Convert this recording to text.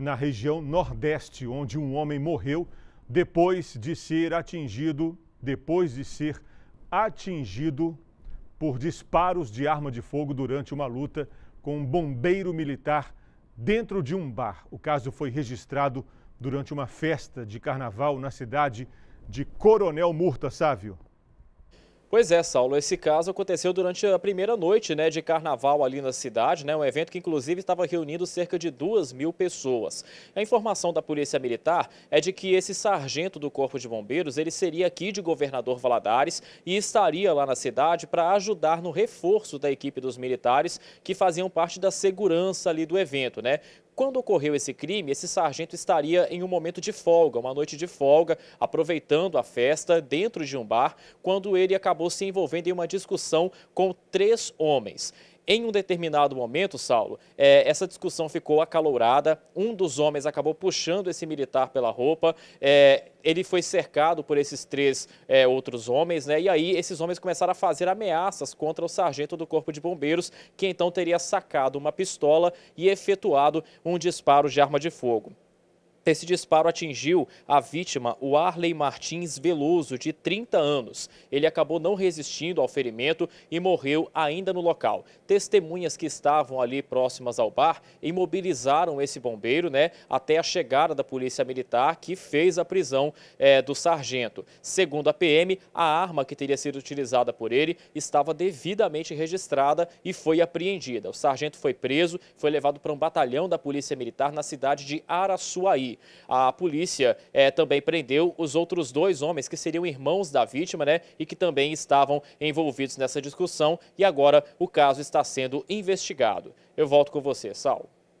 na região Nordeste, onde um homem morreu depois de ser atingido, depois de ser atingido por disparos de arma de fogo durante uma luta com um bombeiro militar dentro de um bar. O caso foi registrado durante uma festa de carnaval na cidade de Coronel Murta, Sávio. Pois é, Saulo, esse caso aconteceu durante a primeira noite né, de carnaval ali na cidade, né, um evento que inclusive estava reunindo cerca de duas mil pessoas. A informação da Polícia Militar é de que esse sargento do Corpo de Bombeiros, ele seria aqui de Governador Valadares e estaria lá na cidade para ajudar no reforço da equipe dos militares que faziam parte da segurança ali do evento. Né? Quando ocorreu esse crime, esse sargento estaria em um momento de folga, uma noite de folga, aproveitando a festa dentro de um bar, quando ele acabou se envolvendo em uma discussão com três homens. Em um determinado momento, Saulo, é, essa discussão ficou acalourada. Um dos homens acabou puxando esse militar pela roupa. É, ele foi cercado por esses três é, outros homens, né? E aí esses homens começaram a fazer ameaças contra o sargento do Corpo de Bombeiros, que então teria sacado uma pistola e efetuado um disparo de arma de fogo. Esse disparo atingiu a vítima, o Arley Martins Veloso, de 30 anos. Ele acabou não resistindo ao ferimento e morreu ainda no local. Testemunhas que estavam ali próximas ao bar imobilizaram esse bombeiro né, até a chegada da Polícia Militar, que fez a prisão é, do sargento. Segundo a PM, a arma que teria sido utilizada por ele estava devidamente registrada e foi apreendida. O sargento foi preso, foi levado para um batalhão da Polícia Militar na cidade de Araçuaí. A polícia é, também prendeu os outros dois homens que seriam irmãos da vítima né, e que também estavam envolvidos nessa discussão e agora o caso está sendo investigado. Eu volto com você, Sal.